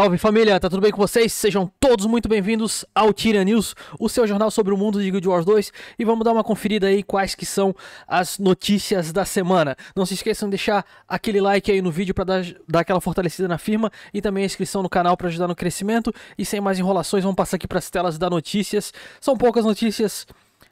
Salve família, tá tudo bem com vocês? Sejam todos muito bem-vindos ao Tira News, o seu jornal sobre o mundo de Guild Wars 2 e vamos dar uma conferida aí quais que são as notícias da semana. Não se esqueçam de deixar aquele like aí no vídeo para dar, dar, aquela fortalecida na firma e também a inscrição no canal para ajudar no crescimento e sem mais enrolações vamos passar aqui para as telas das notícias. São poucas notícias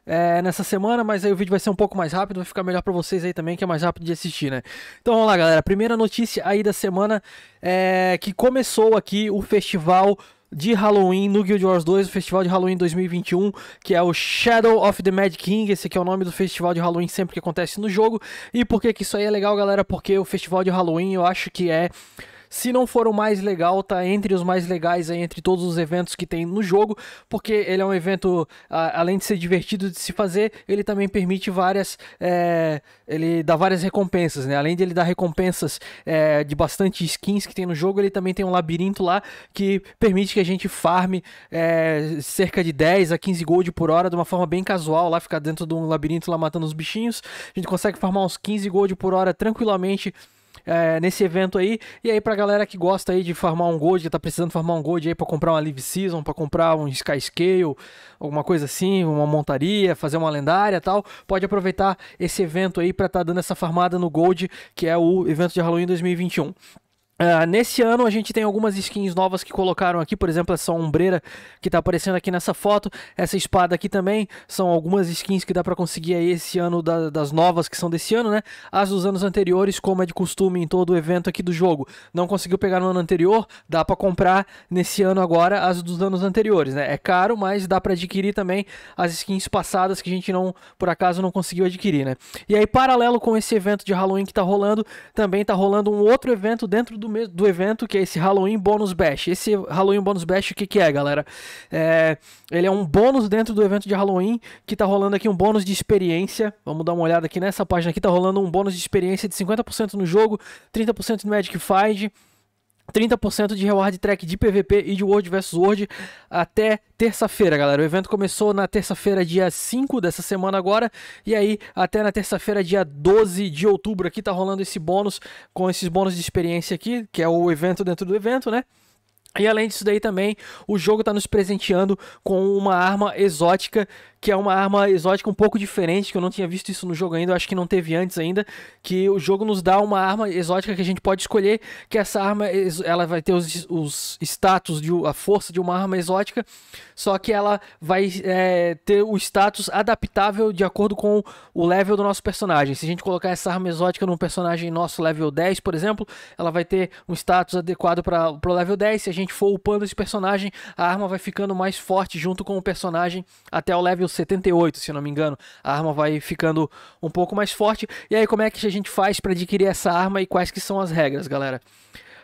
é, nessa semana, mas aí o vídeo vai ser um pouco mais rápido, vai ficar melhor para vocês aí também, que é mais rápido de assistir, né? Então vamos lá, galera. Primeira notícia aí da semana é que começou aqui o festival de Halloween no Guild Wars 2, o festival de Halloween 2021, que é o Shadow of the Mad King, esse aqui é o nome do festival de Halloween sempre que acontece no jogo. E por que que isso aí é legal, galera? Porque o festival de Halloween, eu acho que é se não for o mais legal, tá entre os mais legais aí, entre todos os eventos que tem no jogo, porque ele é um evento, a, além de ser divertido de se fazer, ele também permite várias. É, ele dá várias recompensas, né? Além de ele dar recompensas é, de bastante skins que tem no jogo, ele também tem um labirinto lá que permite que a gente farme é, cerca de 10 a 15 gold por hora de uma forma bem casual, lá ficar dentro de um labirinto lá matando os bichinhos. A gente consegue farmar uns 15 gold por hora tranquilamente é, nesse evento aí. E aí pra galera que gosta aí de farmar um gold, que tá precisando farmar um gold aí para comprar uma live season, para comprar um sky scale, alguma coisa assim, uma montaria, fazer uma lendária, tal, pode aproveitar esse evento aí para estar tá dando essa farmada no gold, que é o evento de Halloween 2021. Uh, nesse ano a gente tem algumas skins novas que colocaram aqui, por exemplo, essa ombreira que tá aparecendo aqui nessa foto, essa espada aqui também, são algumas skins que dá para conseguir aí esse ano da, das novas que são desse ano, né? As dos anos anteriores, como é de costume em todo o evento aqui do jogo. Não conseguiu pegar no ano anterior, dá para comprar nesse ano agora as dos anos anteriores, né? É caro, mas dá para adquirir também as skins passadas que a gente não, por acaso, não conseguiu adquirir, né? E aí, paralelo com esse evento de Halloween que tá rolando, também tá rolando um outro evento dentro do do, do evento, que é esse Halloween Bonus Bash. Esse Halloween Bonus Bash, o que, que é, galera? É, ele é um bônus dentro do evento de Halloween, que tá rolando aqui um bônus de experiência. Vamos dar uma olhada aqui nessa página aqui, tá rolando um bônus de experiência de 50% no jogo, 30% no Magic Find, 30% de reward track de PVP e de World vs World até terça-feira, galera. O evento começou na terça-feira, dia 5 dessa semana agora, e aí até na terça-feira, dia 12 de outubro aqui tá rolando esse bônus com esses bônus de experiência aqui, que é o evento dentro do evento, né? E além disso daí também, o jogo tá nos presenteando com uma arma exótica que é uma arma exótica um pouco diferente, que eu não tinha visto isso no jogo ainda, eu acho que não teve antes ainda, que o jogo nos dá uma arma exótica que a gente pode escolher, que essa arma ela vai ter os, os status, de, a força de uma arma exótica, só que ela vai é, ter o status adaptável de acordo com o level do nosso personagem. Se a gente colocar essa arma exótica num personagem nosso level 10, por exemplo, ela vai ter um status adequado para o level 10, se a gente for upando esse personagem, a arma vai ficando mais forte junto com o personagem até o level nível 78, se não me engano. A arma vai ficando um pouco mais forte. E aí, como é que a gente faz para adquirir essa arma e quais que são as regras, galera?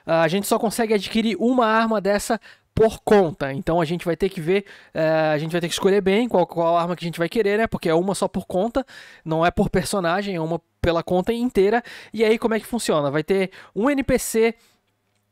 Ah, a gente só consegue adquirir uma arma dessa por conta. Então a gente vai ter que ver, é, a gente vai ter que escolher bem qual, qual arma que a gente vai querer, né? Porque é uma só por conta, não é por personagem, é uma pela conta inteira. E aí como é que funciona? Vai ter um NPC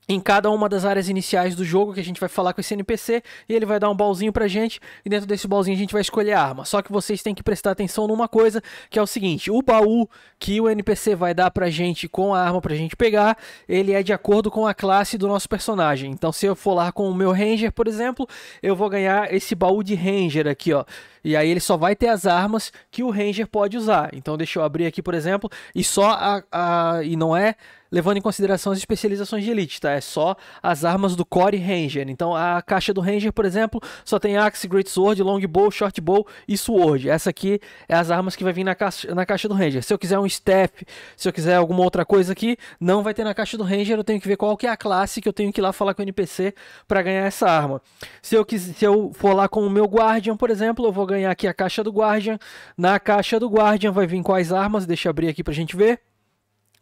em cada uma das áreas iniciais do jogo que a gente vai falar com esse NPC e ele vai dar um balzinho pra gente e dentro desse balzinho a gente vai escolher a arma. Só que vocês têm que prestar atenção numa coisa, que é o seguinte, o baú que o NPC vai dar pra gente com a arma pra gente pegar, ele é de acordo com a classe do nosso personagem. Então se eu for lá com o meu Ranger, por exemplo, eu vou ganhar esse baú de Ranger aqui, ó. E aí ele só vai ter as armas que o Ranger pode usar. Então deixa eu abrir aqui, por exemplo, e só a, a e não é levando em consideração as especializações de elite, tá? É só as armas do Core Ranger. Então a caixa do Ranger, por exemplo, só tem Axe, Great Sword, Longbow, Shortbow e Sword. Essa aqui é as armas que vai vir na caixa, na caixa do Ranger. Se eu quiser um Step, se eu quiser alguma outra coisa aqui, não vai ter na caixa do Ranger. Eu tenho que ver qual que é a classe que eu tenho que ir lá falar com o NPC para ganhar essa arma. Se eu, se eu for lá com o meu Guardian, por exemplo, eu vou ganhar aqui a caixa do Guardian. Na caixa do Guardian vai vir quais armas, deixa eu abrir aqui pra gente ver.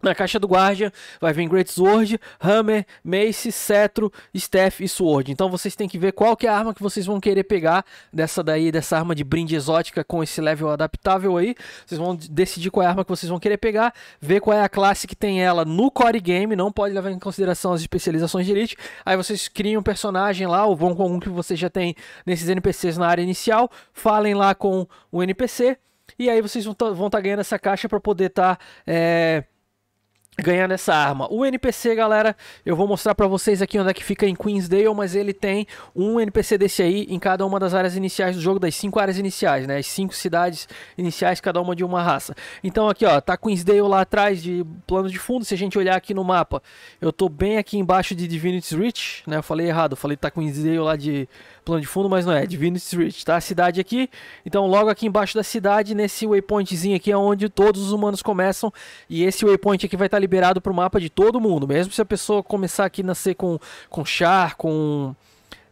Na caixa do Guardian vai vir Great Sword, Hammer, Mace, Cetro, Staff e Sword. Então vocês têm que ver qual que é a arma que vocês vão querer pegar dessa daí, dessa arma de brinde exótica com esse level adaptável aí. Vocês vão decidir qual é a arma que vocês vão querer pegar, ver qual é a classe que tem ela no core game, não pode levar em consideração as especializações de elite. Aí vocês criam um personagem lá, ou vão com algum que você já tem nesses NPCs na área inicial, falem lá com o NPC, e aí vocês vão estar tá, tá ganhando essa caixa para poder estar... Tá, é ganhar nessa arma. O NPC, galera, eu vou mostrar para vocês aqui onde é que fica em Queensdale, mas ele tem um NPC desse aí em cada uma das áreas iniciais do jogo, das cinco áreas iniciais, né? As cinco cidades iniciais, cada uma de uma raça. Então aqui, ó, tá Queensdale lá atrás de plano de fundo. Se a gente olhar aqui no mapa, eu tô bem aqui embaixo de Divinity's Reach, né? Eu falei errado, eu falei tá Queensdale lá de plano de fundo, mas não é. Divinity Street, tá? A cidade aqui. Então, logo aqui embaixo da cidade, nesse waypointzinho aqui, é onde todos os humanos começam. E esse waypoint aqui vai estar tá liberado para o mapa de todo mundo. Mesmo se a pessoa começar aqui nascer com, com char, com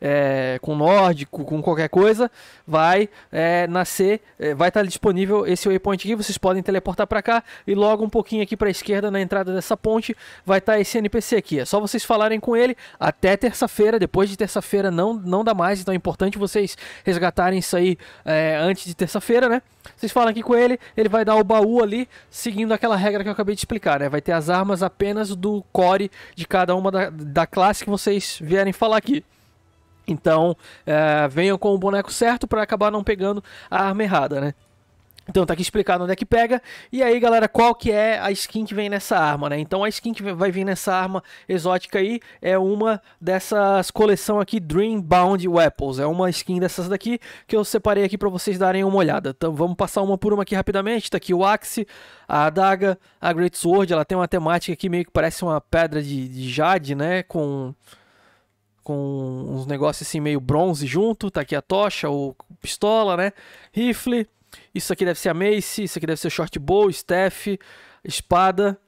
é, com nórdico, com qualquer coisa, vai é, nascer, é, vai estar tá disponível esse waypoint aqui. Vocês podem teleportar para cá e logo um pouquinho aqui para a esquerda, na entrada dessa ponte, vai estar tá esse NPC aqui. É só vocês falarem com ele até terça-feira. Depois de terça-feira não, não dá mais, então é importante vocês resgatarem isso aí é, antes de terça-feira, né? Vocês falam aqui com ele, ele vai dar o baú ali, seguindo aquela regra que eu acabei de explicar, né? Vai ter as armas apenas do core de cada uma da, da classe que vocês vierem falar aqui. Então, é, venham com o boneco certo para acabar não pegando a arma errada, né? Então tá aqui explicado onde é que pega. E aí, galera, qual que é a skin que vem nessa arma, né? Então a skin que vai vir nessa arma exótica aí é uma dessas coleção aqui Dreambound Weapons. É uma skin dessas daqui que eu separei aqui para vocês darem uma olhada. Então vamos passar uma por uma aqui rapidamente. Tá aqui o Axe, a adaga, a Great Sword, ela tem uma temática aqui meio que parece uma pedra de, de jade, né, com com uns negócios assim meio bronze junto, tá aqui a tocha, ou pistola, né? Rifle, isso aqui deve ser a mace, isso aqui deve ser short bow, staff, espada.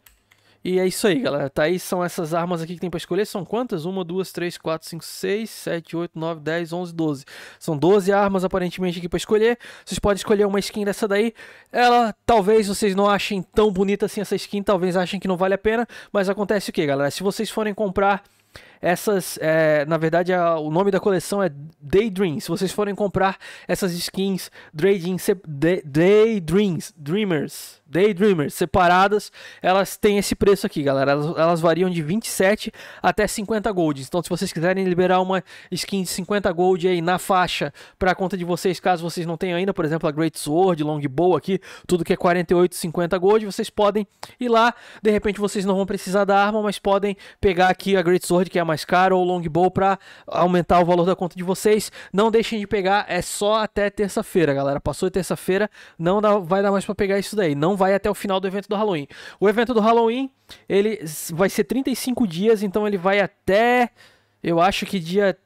E é isso aí, galera. Tá aí, são essas armas aqui que tem pra escolher. São quantas? Uma, duas, três, quatro, cinco, seis, sete, oito, nove, dez, onze, doze. São doze armas, aparentemente, aqui pra escolher. Vocês podem escolher uma skin dessa daí. Ela, talvez vocês não achem tão bonita assim essa skin. Talvez achem que não vale a pena. Mas acontece o que, galera? Se vocês forem comprar essas, é, na verdade, a, o nome da coleção é Daydream. Se vocês forem comprar essas skins Daydreams, Dreamers, Daydreamers separadas, elas têm esse preço aqui, galera. Elas, elas, variam de 27 até 50 golds. Então, se vocês quiserem liberar uma skin de 50 gold aí na faixa para conta de vocês, caso vocês não tenham ainda, por exemplo, a Great Sword, Longbow aqui, tudo que é 48, 50 gold, vocês podem ir lá. De repente, vocês não vão precisar da arma, mas podem pegar aqui a Great Sword, que é a mais caro ou longbow para aumentar o valor da conta de vocês. Não deixem de pegar, é só até terça-feira, galera. Passou de terça-feira, não dá, vai dar mais para pegar isso daí. Não vai até o final do evento do Halloween. O evento do Halloween, ele vai ser 35 dias, então ele vai até eu acho que dia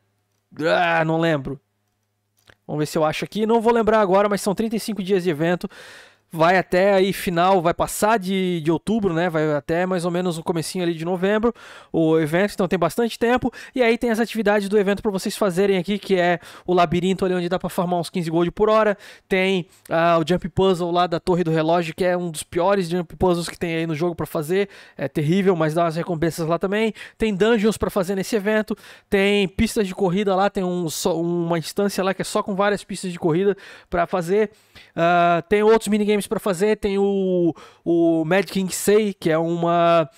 ah, não lembro. Vamos ver se eu acho aqui. Não vou lembrar agora, mas são 35 dias de evento vai até aí final, vai passar de, de outubro, né? Vai até mais ou menos o comecinho ali de novembro, o evento, então tem bastante tempo. E aí tem as atividades do evento para vocês fazerem aqui, que é o labirinto ali onde dá para farmar uns 15 gold por hora, tem ah, o jump puzzle lá da Torre do Relógio, que é um dos piores jump puzzles que tem aí no jogo para fazer, é terrível, mas dá umas recompensas lá também. Tem dungeons para fazer nesse evento, tem pistas de corrida lá, tem um, só, uma instância lá que é só com várias pistas de corrida para fazer. Uh, tem outros minigames games para fazer, tem o, o Mad King Say, que é uma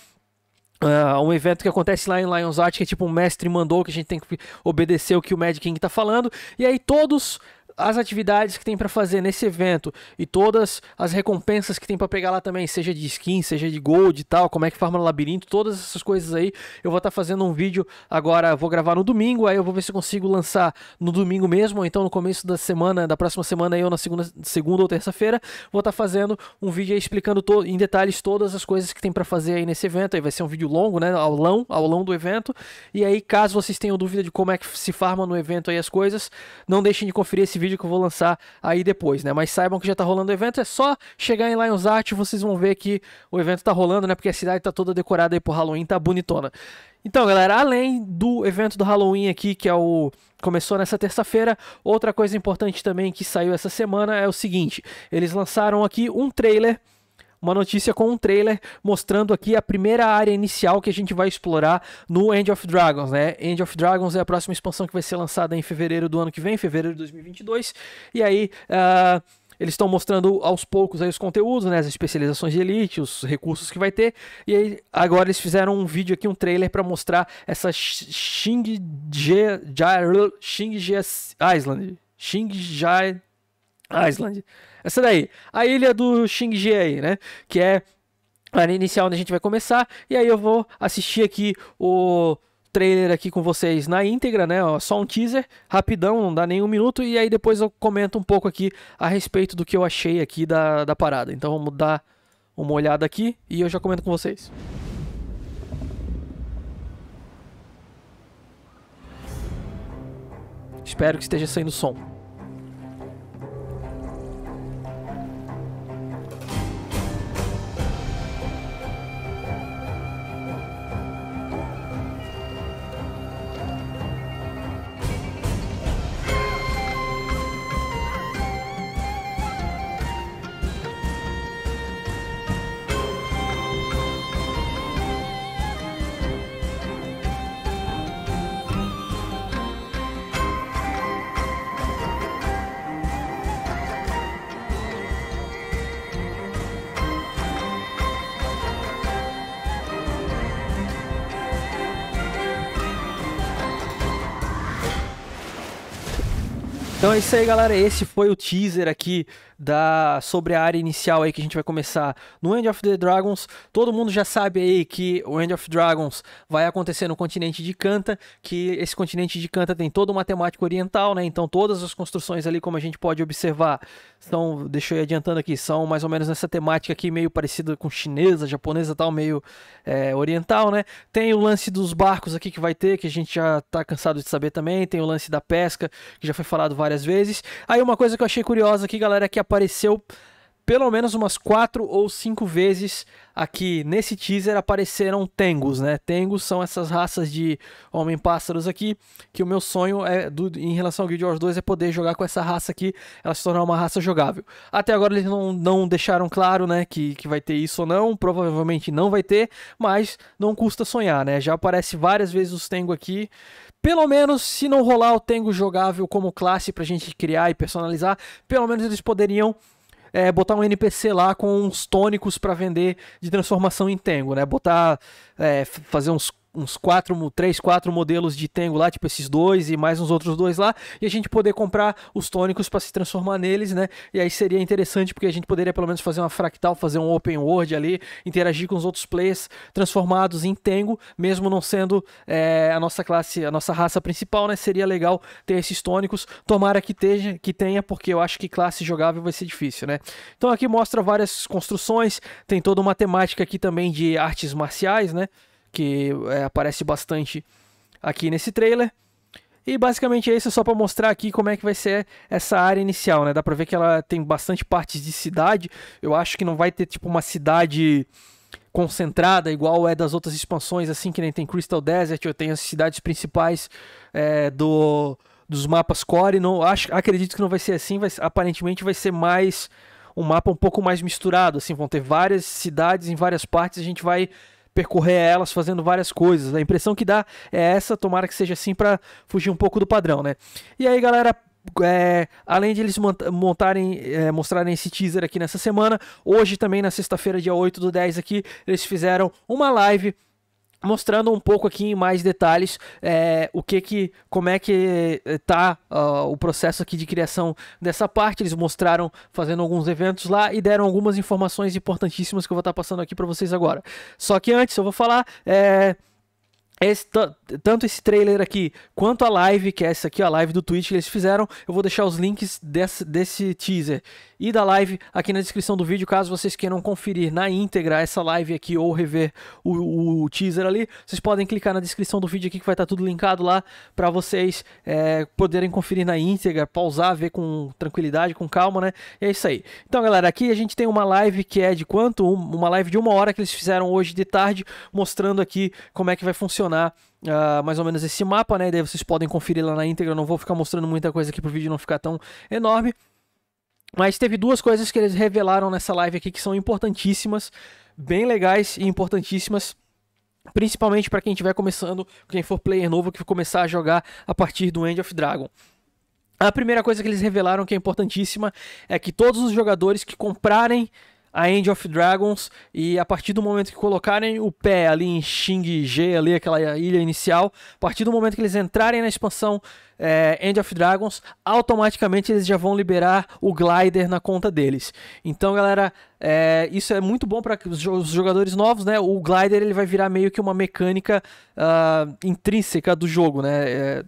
Uh, um evento que acontece lá em lions art que é tipo um mestre mandou que a gente tem que obedecer o que o Mad King tá falando. E aí todos as atividades que tem para fazer nesse evento e todas as recompensas que tem para pegar lá também, seja de skin, seja de gold e tal, como é que farma no labirinto, todas essas coisas aí, eu vou estar tá fazendo um vídeo agora, vou gravar no domingo, aí eu vou ver se consigo lançar no domingo mesmo, ou então no começo da semana, da próxima semana aí ou na segunda, segunda ou terça-feira, vou estar tá fazendo um vídeo aí explicando em detalhes todas as coisas que tem para fazer aí nesse evento, aí vai ser um vídeo longo, né, aulão, aulão do evento, e aí caso vocês tenham dúvida de como é que se farma no evento aí as coisas, não deixem de conferir esse vídeo vídeo que eu vou lançar aí depois, né? Mas saibam que já tá rolando o evento, é só chegar em Lions Art, vocês vão ver que o evento tá rolando, né? Porque a cidade tá toda decorada aí pro Halloween, tá bonitona. Então, galera, além do evento do Halloween aqui, que é o começou nessa terça-feira, outra coisa importante também que saiu essa semana é o seguinte: eles lançaram aqui um trailer uma notícia com um trailer mostrando aqui a primeira área inicial que a gente vai explorar no End of Dragons, né? End of Dragons é a próxima expansão que vai ser lançada em fevereiro do ano que vem, fevereiro de 2022. E aí. Uh... Eles estão mostrando aos poucos aí os conteúdos, né, as especializações de elite, os recursos que vai ter. E aí agora eles fizeram um vídeo aqui, um trailer para mostrar essa Xing Xing Island, Xing Island. Essa daí. A ilha do Xingji aí, né? Que é a inicial onde a gente vai começar. E aí eu vou assistir aqui o trailer aqui com vocês na íntegra, né? Só um teaser, rapidão, não dá nem um minuto, e aí depois eu comento um pouco aqui a respeito do que eu achei aqui da, da parada. Então vamos dar uma olhada aqui e eu já comento com vocês. Espero que esteja saindo som. Então é isso aí, galera. Esse foi o teaser aqui da sobre a área inicial aí que a gente vai começar no End of the Dragons. Todo mundo já sabe aí que o End of Dragons vai acontecer no continente de Canta, que esse continente de Canta tem toda uma temática oriental, né? Então todas as construções ali, como a gente pode observar, são, então, deixa eu ir adiantando aqui, são mais ou menos nessa temática aqui, meio parecida com chinesa, japonesa tal, meio é, oriental, né? Tem o lance dos barcos aqui que vai ter, que a gente já tá cansado de saber também. Tem o lance da pesca, que já foi falado várias vezes. Aí uma coisa que eu achei curiosa aqui, galera, é que apareceu pelo menos umas quatro ou cinco vezes aqui nesse teaser apareceram tengus, né? Tengus são essas raças de homem-pássaros aqui, que o meu sonho é do, em relação ao Guild Wars 2 é poder jogar com essa raça aqui, ela se tornar uma raça jogável. Até agora eles não, não deixaram claro, né, que, que vai ter isso ou não, provavelmente não vai ter, mas não custa sonhar, né? Já aparece várias vezes os tengu aqui, pelo menos se não rolar o Tengu jogável como classe pra gente criar e personalizar, pelo menos eles poderiam é, botar um NPC lá com uns tônicos para vender de transformação em Tengo, né? Botar, é, fazer uns uns quatro, três, quatro modelos de Tengo lá, tipo esses dois e mais uns outros dois lá, e a gente poder comprar os tônicos para se transformar neles, né? E aí seria interessante porque a gente poderia pelo menos fazer uma fractal, fazer um open world ali, interagir com os outros players transformados em Tengo, mesmo não sendo é, a nossa classe, a nossa raça principal, né? Seria legal ter esses tônicos, tomara que, teja, que tenha, porque eu acho que classe jogável vai ser difícil, né? Então aqui mostra várias construções, tem toda uma temática aqui também de artes marciais, né? que é, aparece bastante aqui nesse trailer. E basicamente é isso, é só para mostrar aqui como é que vai ser essa área inicial, né? Dá para ver que ela tem bastante partes de cidade. Eu acho que não vai ter tipo uma cidade concentrada igual é das outras expansões, assim que nem tem Crystal Desert, eu tenho as cidades principais é, do dos mapas core. Não acho, acredito que não vai ser assim. Vai, aparentemente vai ser mais um mapa um pouco mais misturado, assim vão ter várias cidades em várias partes. A gente vai percorrer elas fazendo várias coisas. A impressão que dá é essa, tomara que seja assim para fugir um pouco do padrão, né? E aí, galera, é, além de eles montarem, é, mostrarem esse teaser aqui nessa semana, hoje também na sexta-feira, dia 8 do 10 aqui, eles fizeram uma live mostrando um pouco aqui em mais detalhes é, o que que como é que eh, tá uh, o processo aqui de criação dessa parte eles mostraram fazendo alguns eventos lá e deram algumas informações importantíssimas que eu vou estar tá passando aqui para vocês agora só que antes eu vou falar é, esse, tanto esse trailer aqui quanto a live, que é essa aqui, a live do Twitch que eles fizeram, eu vou deixar os links desse, desse teaser e da live aqui na descrição do vídeo, caso vocês queiram conferir na íntegra essa live aqui ou rever o, o teaser ali, vocês podem clicar na descrição do vídeo aqui que vai estar tá tudo linkado lá para vocês é, poderem conferir na íntegra, pausar, ver com tranquilidade, com calma, né? E é isso aí. Então, galera, aqui a gente tem uma live que é de quanto? Uma live de uma hora que eles fizeram hoje de tarde, mostrando aqui como é que vai funcionar funcionar uh, ah, mais ou menos esse mapa, né? Daí vocês podem conferir lá na íntegra. Eu não vou ficar mostrando muita coisa aqui para o vídeo não ficar tão enorme. Mas teve duas coisas que eles revelaram nessa live aqui que são importantíssimas, bem legais e importantíssimas principalmente para quem estiver começando, quem for player novo que começar a jogar a partir do End of Dragon. A primeira coisa que eles revelaram que é importantíssima é que todos os jogadores que comprarem a End of Dragons e a partir do momento que colocarem o pé ali em Xing G, ali aquela ilha inicial, a partir do momento que eles entrarem na expansão é, End of Dragons, automaticamente eles já vão liberar o glider na conta deles. Então, galera, é, isso é muito bom para os jogadores novos, né? O glider ele vai virar meio que uma mecânica uh, intrínseca do jogo, né? É,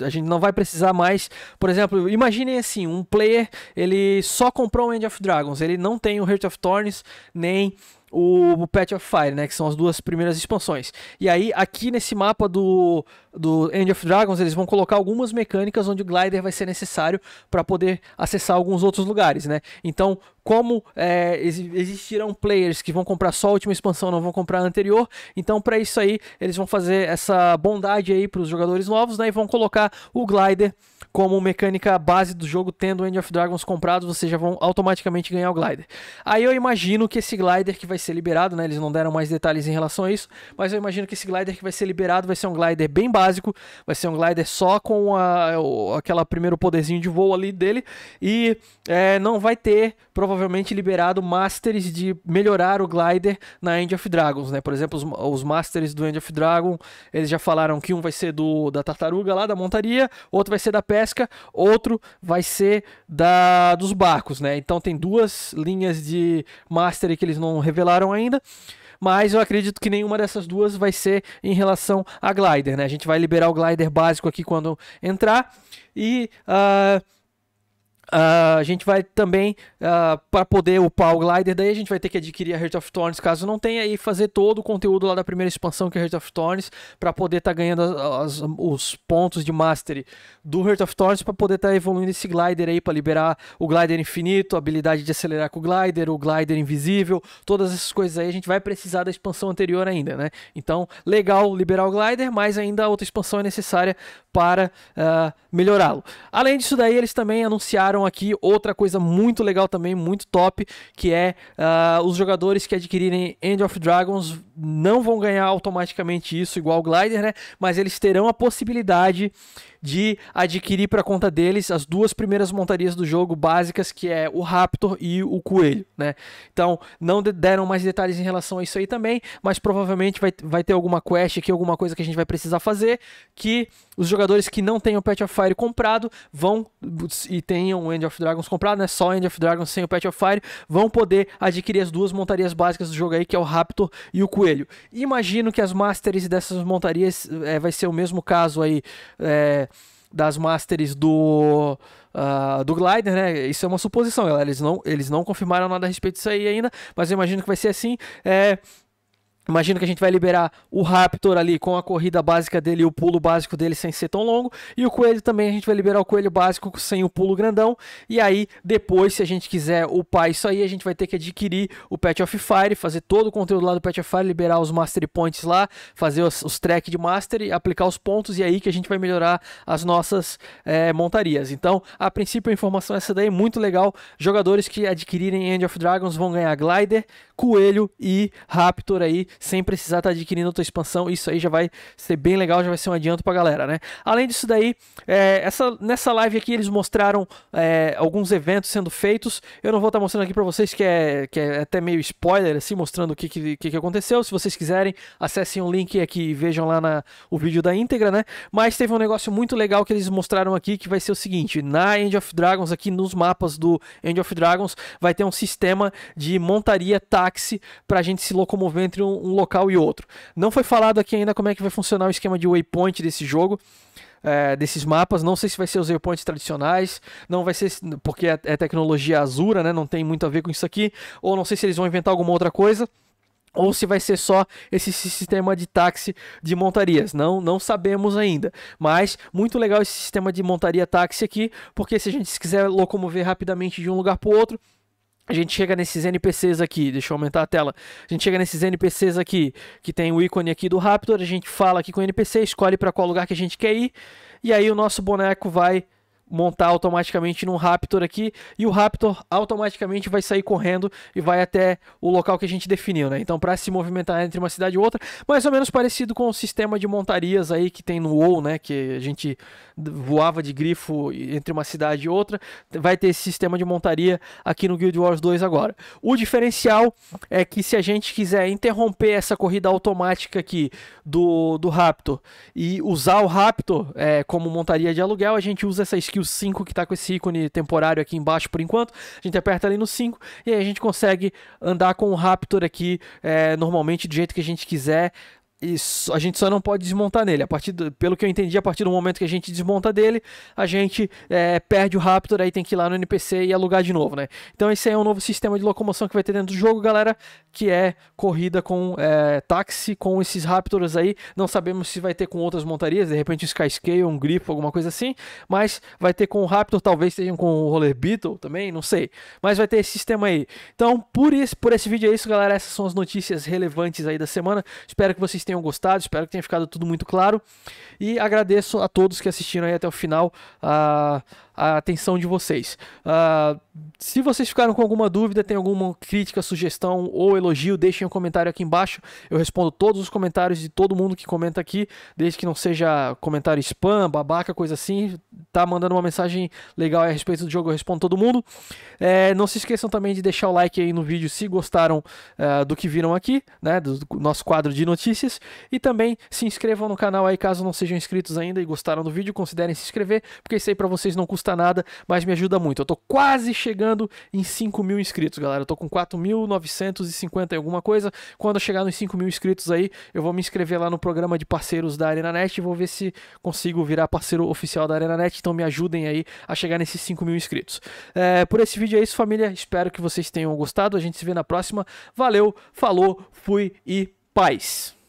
a gente não vai precisar mais, por exemplo, imaginem assim, um player ele só comprou o End of Dragons, ele não tem o Heart of Thorns nem o Patch of Fire, né? Que são as duas primeiras expansões. E aí, aqui nesse mapa do, do End of Dragons, eles vão colocar algumas mecânicas onde o glider vai ser necessário para poder acessar alguns outros lugares, né? Então, como é, existirão players que vão comprar só a última expansão, não vão comprar a anterior, então para isso aí eles vão fazer essa bondade aí para os jogadores novos, né? E vão colocar o glider como mecânica base do jogo, tendo o End of Dragons comprado, vocês já vão automaticamente ganhar o glider. Aí eu imagino que esse glider que vai ser liberado, né? Eles não deram mais detalhes em relação a isso, mas eu imagino que esse glider que vai ser liberado vai ser um glider bem básico, vai ser um glider só com a, aquela primeiro poderzinho de voo ali dele e é, não vai ter provavelmente liberado masters de melhorar o glider na End of Dragons, né? Por exemplo, os, os masters do End of Dragon, eles já falaram que um vai ser do da tartaruga lá da montaria, outro vai ser da pesca, outro vai ser da dos barcos, né? Então tem duas linhas de master que eles não revelaram revelaram ainda. Mas eu acredito que nenhuma dessas duas vai ser em relação a Glider, né? A gente vai liberar o Glider básico aqui quando entrar. E. Uh, Uh, a gente vai também, uh, ah, para poder upar o glider, daí a gente vai ter que adquirir a Heart of Thorns, caso não tenha, e fazer todo o conteúdo lá da primeira expansão, que é Heart of Thorns, para poder estar tá ganhando as, as, os pontos de Mastery do Heart of Thorns, para poder estar tá evoluindo esse glider aí, para liberar o glider infinito, a habilidade de acelerar com o glider, o glider invisível, todas essas coisas aí, a gente vai precisar da expansão anterior ainda, né? Então, legal liberar o glider, mas ainda outra expansão é necessária para uh, melhorá-lo. Além disso daí, eles também anunciaram colocaram aqui outra coisa muito legal também, muito top, que é uh, os jogadores que adquirirem End of Dragons não vão ganhar automaticamente isso igual o Glider, né? Mas eles terão a possibilidade de adquirir para conta deles as duas primeiras montarias do jogo básicas, que é o Raptor e o Coelho, né? Então, não deram mais detalhes em relação a isso aí também, mas provavelmente vai, vai ter alguma quest aqui, alguma coisa que a gente vai precisar fazer, que os jogadores que não tenham Patch of Fire comprado vão e tenham End of Dragons comprado, né? Só End of Dragons sem o Patch of Fire, vão poder adquirir as duas montarias básicas do jogo aí, que é o Raptor e o Coelho. Imagino que as Masters dessas montarias é, vai ser o mesmo caso aí. É, das masters do uh, do Glider, né? Isso é uma suposição, galera. Eles não, eles não confirmaram nada a respeito disso aí ainda, mas eu imagino que vai ser assim. É, Imagino que a gente vai liberar o Raptor ali com a corrida básica dele e o pulo básico dele sem ser tão longo. E o coelho também, a gente vai liberar o coelho básico sem o pulo grandão. E aí, depois, se a gente quiser upar isso aí, a gente vai ter que adquirir o Pet of Fire, fazer todo o conteúdo lá do Pet of Fire, liberar os Mastery Points lá, fazer os, os track de Mastery, aplicar os pontos e aí que a gente vai melhorar as nossas é, montarias. Então, a princípio, a informação é essa daí, muito legal. Jogadores que adquirirem End of Dragons vão ganhar Glider, Coelho e Raptor aí sem precisar estar tá adquirindo outra expansão. Isso aí já vai ser bem legal, já vai ser um adianto para a galera, né? Além disso daí, é, essa, nessa live aqui eles mostraram é, alguns eventos sendo feitos. Eu não vou estar tá mostrando aqui para vocês, que é, que é até meio spoiler, assim, mostrando o que, que, que aconteceu. Se vocês quiserem, acessem o link aqui e vejam lá na, o vídeo da íntegra, né? Mas teve um negócio muito legal que eles mostraram aqui, que vai ser o seguinte. Na End of Dragons, aqui nos mapas do End of Dragons, vai ter um sistema de montaria táxi para a gente se locomover entre um um local e outro. Não foi falado aqui ainda como é que vai funcionar o esquema de waypoint desse jogo. É, desses mapas. Não sei se vai ser os waypoints tradicionais, não vai ser porque é, é, tecnologia Azura, né? Não tem muito a ver com isso aqui. Ou não sei se eles vão inventar alguma outra coisa. Ou se vai ser só esse sistema de táxi de montarias. Não, não sabemos ainda. Mas muito legal esse sistema de montaria táxi aqui, porque se a gente quiser locomover rapidamente de um lugar para o outro, a gente chega nesses NPCs aqui, deixa eu aumentar a tela. A gente chega nesses NPCs aqui, que tem o ícone aqui do Raptor, a gente fala aqui com o NPC, escolhe para qual lugar que a gente quer ir, e aí o nosso boneco vai montar automaticamente num Raptor aqui e o Raptor automaticamente vai sair correndo e vai até o local que a gente definiu, né? Então, para se movimentar entre uma cidade e outra, mais ou menos parecido com o sistema de montarias aí que tem no WoW, né? Que a gente voava de grifo entre uma cidade e outra, vai ter esse sistema de montaria aqui no Guild Wars 2 agora. O diferencial é que se a gente quiser interromper essa corrida automática aqui do, do Raptor e usar o Raptor é, como montaria de aluguel, a gente usa essa skill o 5 que está com esse ícone temporário aqui embaixo por enquanto. A gente aperta ali no 5 e aí a gente consegue andar com o Raptor aqui é, normalmente do jeito que a gente quiser, isso, a gente só não pode desmontar nele. A partir do, pelo que eu entendi, a partir do momento que a gente desmonta dele, a gente é, perde o Raptor, aí tem que ir lá no NPC e alugar de novo, né? Então esse aí é um novo sistema de locomoção que vai ter dentro do jogo, galera, que é corrida com é, táxi, com esses Raptors aí. Não sabemos se vai ter com outras montarias, de repente um Skyscale, um Grifo, alguma coisa assim, mas vai ter com o Raptor, talvez estejam com o Roller Beetle também, não sei. Mas vai ter esse sistema aí. Então, por, isso, por esse vídeo é isso, galera. Essas são as notícias relevantes aí da semana. Espero que vocês tenham gostado, espero que tenha ficado tudo muito claro. E agradeço a todos que assistiram aí até o final. Uh, a atenção de vocês. Uh, se vocês ficaram com alguma dúvida, tem alguma crítica, sugestão ou elogio, deixem um comentário aqui embaixo. Eu respondo todos os comentários de todo mundo que comenta aqui, desde que não seja comentário spam, babaca, coisa assim. Tá mandando uma mensagem legal a respeito do jogo, eu respondo todo mundo. É, não se esqueçam também de deixar o like aí no vídeo se gostaram uh, do que viram aqui, né, do, do nosso quadro de notícias. E também se inscrevam no canal aí caso não sejam inscritos ainda e gostaram do vídeo, considerem se inscrever, porque isso aí para vocês não custa custa nada, mas me ajuda muito. Eu tô quase chegando em 5 mil inscritos, galera. Eu tô com 4.950 e alguma coisa. Quando eu chegar nos 5 mil inscritos aí, eu vou me inscrever lá no programa de parceiros da ArenaNet e vou ver se consigo virar parceiro oficial da ArenaNet. Então me ajudem aí a chegar nesses 5 mil inscritos. É, por esse vídeo é isso, família. Espero que vocês tenham gostado. A gente se vê na próxima. Valeu, falou, fui e paz!